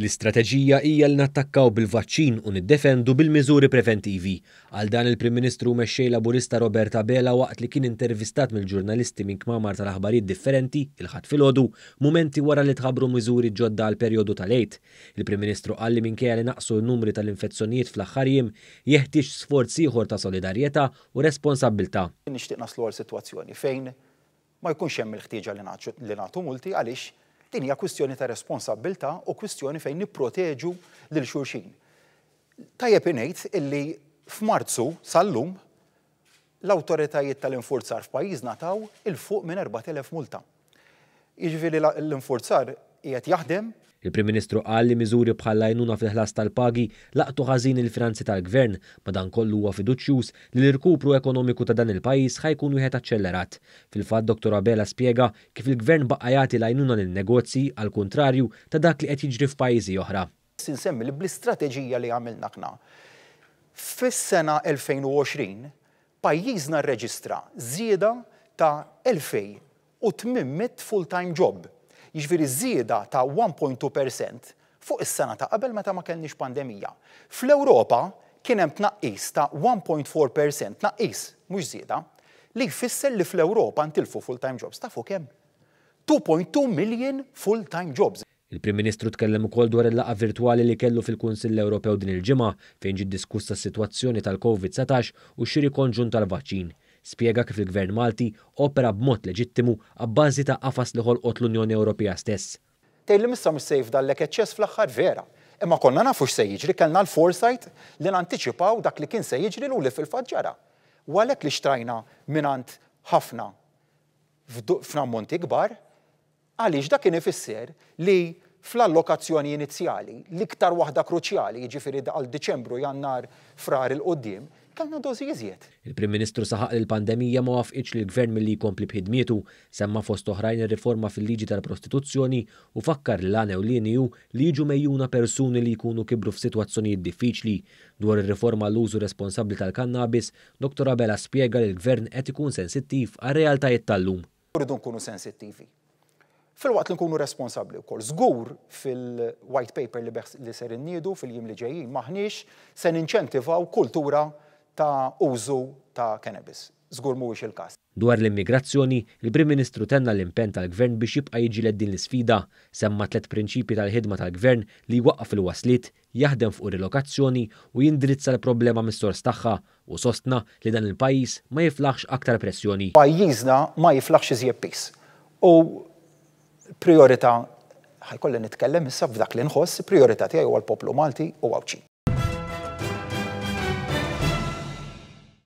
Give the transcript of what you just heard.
L-istrateġija hija li nattakkaw bil-vaċċin u niddefendu bil-miżuri preventivi. Għal dan il-Prim Ministru mexxej Laburista Roberta Bela waqt li kien intervistat mill-ġurnalisti minn kmamar tal-aħbarijiet differenti il-ħadd filgħodu mumenti wara li tħabbru miżuri ġodda għal perjodu tal ejt Il-Prim Ministru qal li minkejja li naqsu n-numri tal-infezzjonijiet fl-aħħar jiem jeħtieġ sforz ieħor ta' solidarjetà u responsabbilta. Nixtieq naslu għal sitwazzjoni fejn ma jkunx hemm il-ħtieġa li nagħtu multi għaliex Din hija kwistjoni ta' responsabilta u kwistjoni fejn nipproteġu lil xulxin. Tajjeb inejt illi f'Marzu sal-lum l-autoritajiet tal-infurzar f'pajjiżna taw il-fuq minn 4000 multa. Jiġifieri l-infurzar qiegħed jaħdem Il-Prim Ministru qal li miżuri bħal għajnuna fil-ħlas tal-pagi laqtu ħażin il-finanzi tal-gvern, madan kollu huwa fiduċjus li l-irkupru ekonomiku ta' dan il-pajjiż ħajkun wieħed aċċellerat. Fil-fatt Dr. Abela spjega kif il-gvern baqqa jagħti l-għajnuna lin-negozji għal kontrarju ta' dak li qed jiġri f'pajjiżi oħra. Sinsemmi li bl-istrateġija li għamilna aħna. Fis-sena 2020 pajjiżna rreġistra żieda ta' tmimmit full-time job jiġifieri żieda ta' 1.2% fuq is-sena ta' qabel meta ma kellniex pandemija. Fl-Ewropa kien hemm tnaqqis ta' 1.4% tnaqqis mhux żieda li jfisser li fl-Ewropa ntilfu full-time jobs ta' fuq hemm 2.2 million full-time jobs. Il-Prim Ministru tkellem ukoll dwar il-laqa virtuali li kellu fil-Kunsill Ewropew din il-ġimgħa fejn ġi diskussa s-sitwazzjoni tal-COVID-19 u xiri konġun tal-vaċċin. Spiega kif il-Gvern Malti opera b'mod leġittimu għabbażi ta' qafas li ħolqot l-Unjoni Ewropea stess. Tejli missa mis-sejf dallek eċċess fl-aħħar vera. Imma konna nafu x'se jiġri kellna l-foresight li nanticipaw dak li kien se jiġri l li fil-faġġara. U għalhekk li xtrajna minant ħafna f'nammonti kbar, għaliex dak kien ifisser li fl-allokazzjoni inizjali, l-iktar waħda kruċjali, ġifiri għal Deċembru jannar frar il-qoddim, kellna dozi jizjet. Il-Prim Ministru saħaq il-pandemija ma wafqitx li l-gvern mill-li jkompli bħidmietu, semma fost oħrajn ir-riforma fil-liġi tal-prostituzzjoni u fakkar l-għana u liniju li jiġu mejjuna persuni li jkunu kibru f'sitwazzjonijiet diffiċli. Dwar ir-riforma l-użu responsabli tal-kannabis, Dr. Abela spiega li l-gvern qed ikun sensittiv għal-realtajiet tal-lum. Rridu nkunu sensittivi fil-waqt li nkunu responsabli u koll. Zgur fil-white paper li, li ser nidu fil-jim li ġejjin maħniex se ninċentivaw kultura ta' użu ta' cannabis. Zgur mhuwiex il-każ. Dwar l-immigrazzjoni, il-Prim Ministru tenna l-impen tal-Gvern biex jibqa' jiġi din l-sfida, semma tliet prinċipji tal-ħidma tal-Gvern li waqqa' fil waslit jaħdem fuq il-lokazzjoni u jindirizza l-problema mis-sors tagħha u sostna li dan il-pajjiż ma jiflaħx aktar pressjoni. Pajjiżna ma jiflaħx iżjed U priorità ħajkolli nitkellem issa f'dak li nħoss, priorita' tiegħi huwa l-poplu Malti u għawċin.